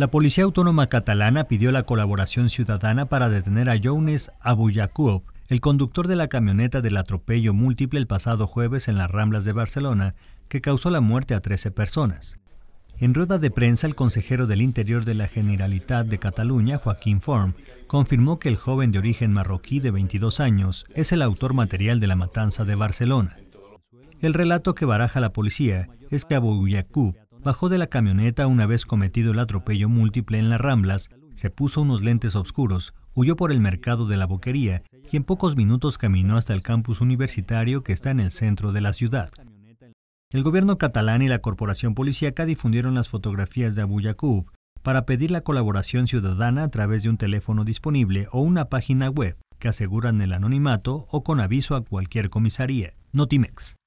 La Policía Autónoma Catalana pidió la colaboración ciudadana para detener a Jones Abuyakub, el conductor de la camioneta del atropello múltiple el pasado jueves en las Ramblas de Barcelona, que causó la muerte a 13 personas. En rueda de prensa, el consejero del Interior de la Generalitat de Cataluña, Joaquín Form, confirmó que el joven de origen marroquí de 22 años es el autor material de la matanza de Barcelona. El relato que baraja la policía es que Abu bajó de la camioneta una vez cometido el atropello múltiple en las Ramblas, se puso unos lentes oscuros, huyó por el mercado de la boquería y en pocos minutos caminó hasta el campus universitario que está en el centro de la ciudad. El gobierno catalán y la corporación policíaca difundieron las fotografías de Abu Yakub para pedir la colaboración ciudadana a través de un teléfono disponible o una página web que aseguran el anonimato o con aviso a cualquier comisaría. Notimex.